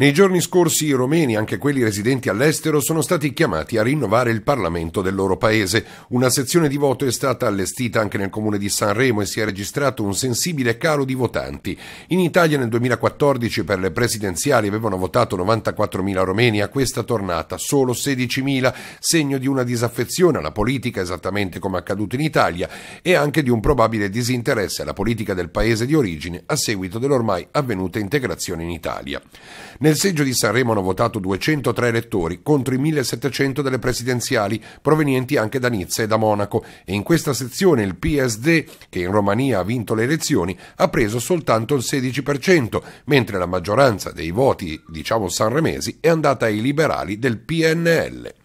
Nei giorni scorsi i romeni, anche quelli residenti all'estero, sono stati chiamati a rinnovare il Parlamento del loro paese. Una sezione di voto è stata allestita anche nel comune di Sanremo e si è registrato un sensibile calo di votanti. In Italia nel 2014 per le presidenziali avevano votato 94.000 romeni, a questa tornata solo 16.000, segno di una disaffezione alla politica esattamente come accaduto in Italia e anche di un probabile disinteresse alla politica del paese di origine a seguito dell'ormai avvenuta integrazione in Italia. Nel seggio di Sanremo hanno votato 203 elettori contro i 1700 delle presidenziali provenienti anche da Nizza e da Monaco e in questa sezione il PSD, che in Romania ha vinto le elezioni, ha preso soltanto il 16%, mentre la maggioranza dei voti, diciamo sanremesi, è andata ai liberali del PNL.